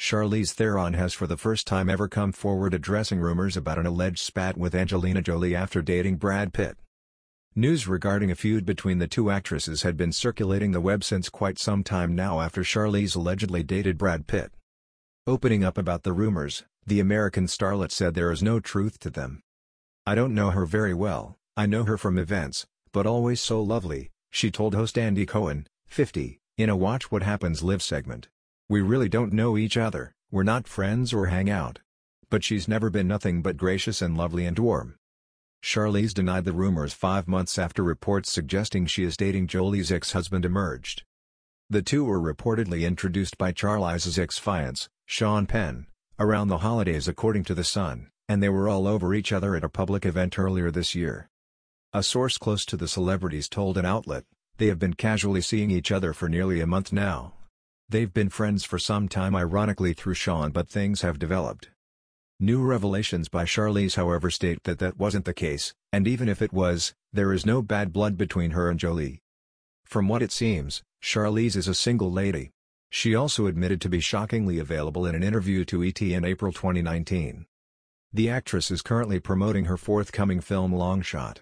Charlize Theron has for the first time ever come forward addressing rumors about an alleged spat with Angelina Jolie after dating Brad Pitt. News regarding a feud between the two actresses had been circulating the web since quite some time now after Charlize allegedly dated Brad Pitt. Opening up about the rumors, the American starlet said there is no truth to them. I don't know her very well, I know her from events, but always so lovely, she told host Andy Cohen, 50, in a Watch What Happens Live segment. We really don't know each other, we're not friends or hang out. But she's never been nothing but gracious and lovely and warm. Charlize denied the rumors five months after reports suggesting she is dating Jolie's ex-husband emerged. The two were reportedly introduced by Charlize's ex-fiance, Sean Penn, around the holidays according to The Sun, and they were all over each other at a public event earlier this year. A source close to the celebrities told an outlet, they have been casually seeing each other for nearly a month now. They've been friends for some time ironically through Sean but things have developed. New revelations by Charlize however state that that wasn't the case, and even if it was, there is no bad blood between her and Jolie. From what it seems, Charlize is a single lady. She also admitted to be shockingly available in an interview to ET in April 2019. The actress is currently promoting her forthcoming film Long Shot.